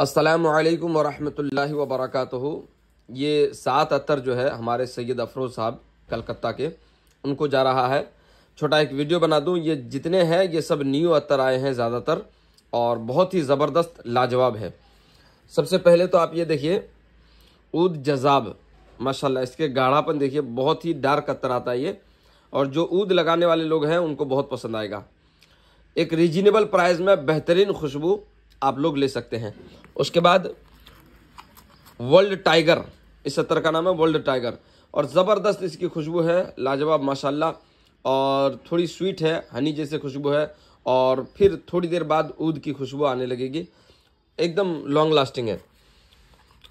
असलकम वरहमल वबरक ये सात अतर जो है हमारे सैयद अफरोज़ साहब कलकत्ता के उनको जा रहा है छोटा एक वीडियो बना दूं ये जितने हैं ये सब न्यू अतर आए हैं ज़्यादातर और बहुत ही ज़बरदस्त लाजवाब है सबसे पहले तो आप ये देखिए ऊद जजाब माशाल्लाह इसके गाढ़ापन देखिए बहुत ही डार्क अतर आता है ये और जो ऊद लगाने वाले लोग हैं उनको बहुत पसंद आएगा एक रीजनेबल प्राइस में बेहतरीन खुशबू आप लोग ले सकते हैं उसके बाद वर्ल्ड टाइगर इस सत्र का नाम है वर्ल्ड टाइगर और ज़बरदस्त इसकी खुशबू है लाजवाब माशाल्लाह और थोड़ी स्वीट है हनी जैसे खुशबू है और फिर थोड़ी देर बाद ऊद की खुशबू आने लगेगी एकदम लॉन्ग लास्टिंग है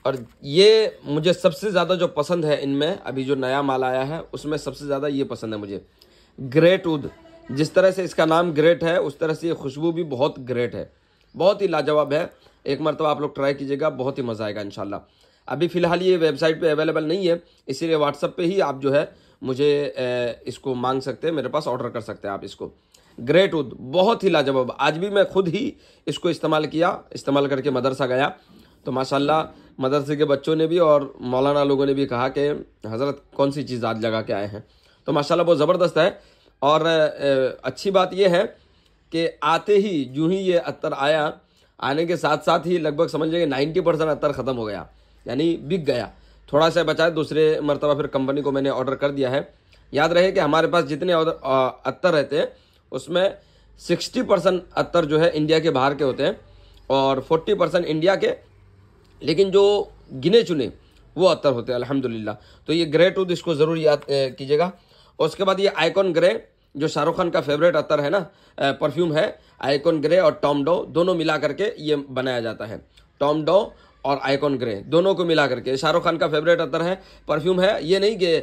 और ये मुझे सबसे ज़्यादा जो पसंद है इनमें अभी जो नया माल आया है उसमें सबसे ज़्यादा ये पसंद है मुझे ग्रेट ऊद जिस तरह से इसका नाम ग्रेट है उस तरह से ये खुशबू भी बहुत ग्रेट है बहुत ही लाजवाब है एक मरतबा आप लोग ट्राई कीजिएगा बहुत ही मज़ा आएगा इनशाला अभी फ़िलहाल ये वेबसाइट पे अवेलेबल नहीं है इसीलिए व्हाट्सअप पे ही आप जो है मुझे इसको मांग सकते हैं मेरे पास ऑर्डर कर सकते हैं आप इसको ग्रेट उद बहुत ही लाजवाब आज भी मैं खुद ही इसको इस्तेमाल किया इस्तेमाल करके मदरसा गया तो माशाला मदरसे के बच्चों ने भी और मौलाना लोगों ने भी कहा कि हज़रत कौन सी चीज़ आज लगा के आए हैं तो माशाला बहुत ज़बरदस्त है और अच्छी बात यह है कि आते ही जो ही ये अत्तर आया आने के साथ साथ ही लगभग समझ लेंगे नाइन्टी परसेंट अत्तर ख़त्म हो गया यानी बिक गया थोड़ा सा बचा दूसरे मरतबा फिर कंपनी को मैंने ऑर्डर कर दिया है याद रहे कि हमारे पास जितने अत्तर रहते हैं उसमें सिक्सटी परसेंट अत्तर जो है इंडिया के बाहर के होते हैं और फोर्टी परसेंट इंडिया के लेकिन जो गिने चुने वो अत्तर होते हैं अलहमदिल्ला तो ये ग्रे टूथ इसको ज़रूर याद कीजिएगा उसके बाद ये आइकॉन ग्रे जो शाहरुख खान का फेवरेट अतर है ना परफ्यूम है आइकॉन ग्रे और टॉम डो दोनों मिला करके ये बनाया जाता है टॉम डो और आइकॉन ग्रे दोनों को मिला करके शाहरुख खान का फेवरेट अतर है परफ्यूम है ये नहीं कि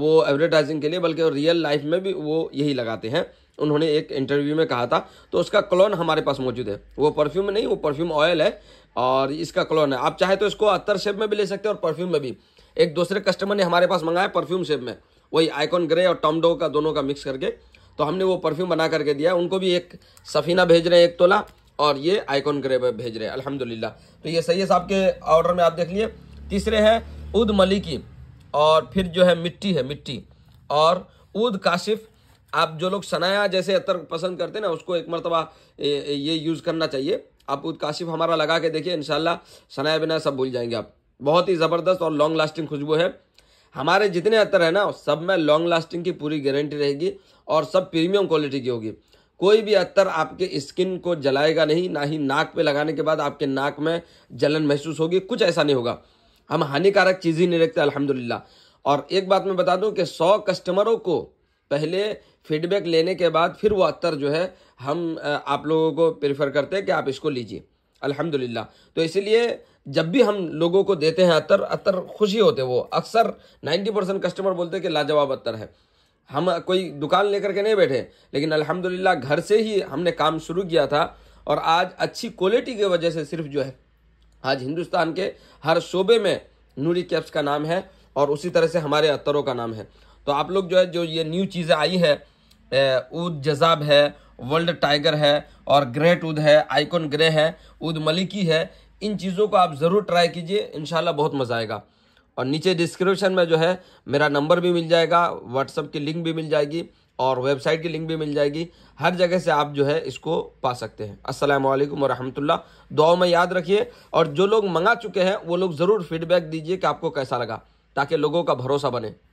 वो एडवर्टाइजिंग के लिए बल्कि रियल लाइफ में भी वो यही लगाते हैं उन्होंने एक इंटरव्यू में कहा था तो उसका क्लोन हमारे पास मौजूद है वो परफ्यूम नहीं वो परफ्यूम ऑयल है और इसका क्लोन है आप चाहे तो इसको अतर शेप में भी ले सकते हैं और परफ्यूम में भी एक दूसरे कस्टमर ने हमारे पास मंगाया परफ्यूम शेप में वही आइकॉन ग्रे और टॉमडो का दोनों का मिक्स करके तो हमने वो परफ्यूम बना करके दिया उनको भी एक सफीना भेज रहे हैं एक तोला और ये आइकॉन ग्रे भेज रहे हैं अलहमदिल्ला तो ये सही है साहब के ऑर्डर में आप देख लिए तीसरे हैं उद मलिकी और फिर जो है मिट्टी है मिट्टी और उद काशिफ आप जो लोग सनाया जैसे अतर पसंद करते हैं ना उसको एक मरतबा ये यूज़ करना चाहिए आप उद काशिफ हमारा लगा के देखिए इन सनाया बिना सब भूल जाएंगे आप बहुत ही ज़बरदस्त और लॉन्ग लास्टिंग खुशबू है हमारे जितने अतर है ना सब में लॉन्ग लास्टिंग की पूरी गारंटी रहेगी और सब प्रीमियम क्वालिटी की होगी कोई भी अत्तर आपके स्किन को जलाएगा नहीं ना ही नाक पे लगाने के बाद आपके नाक में जलन महसूस होगी कुछ ऐसा नहीं होगा हम हानिकारक चीज़ ही नहीं रखते अलहमदिल्ला और एक बात मैं बता दूं कि सौ कस्टमरों को पहले फीडबैक लेने के बाद फिर वो अतर जो है हम आप लोगों को प्रेफर करते हैं कि आप इसको लीजिए अल्हम्दुलिल्लाह तो इसलिए जब भी हम लोगों को देते हैं अतर अतर खुशी होते वो अक्सर 90 परसेंट कस्टमर बोलते हैं कि लाजवाब अतर है हम कोई दुकान लेकर के नहीं बैठे लेकिन अल्हम्दुलिल्लाह घर से ही हमने काम शुरू किया था और आज अच्छी क्वालिटी की वजह से सिर्फ जो है आज हिंदुस्तान के हर शोबे में नूरी कैप्स का नाम है और उसी तरह से हमारे अतरों का नाम है तो आप लोग जो है जो ये न्यू चीज़ें आई है ऊद जजाब है वर्ल्ड टाइगर है और ग्रेट उद है आइकॉन ग्रे है उद मलिकी है इन चीज़ों को आप ज़रूर ट्राई कीजिए इन बहुत मज़ा आएगा और नीचे डिस्क्रिप्शन में जो है मेरा नंबर भी मिल जाएगा व्हाट्सअप की लिंक भी मिल जाएगी और वेबसाइट की लिंक भी मिल जाएगी हर जगह से आप जो है इसको पा सकते हैं अस्सलाम वालेकुम दुआ में याद रखिए और जो लोग मंगा चुके हैं वो लोग ज़रूर फीडबैक दीजिए कि आपको कैसा लगा ताकि लोगों का भरोसा बने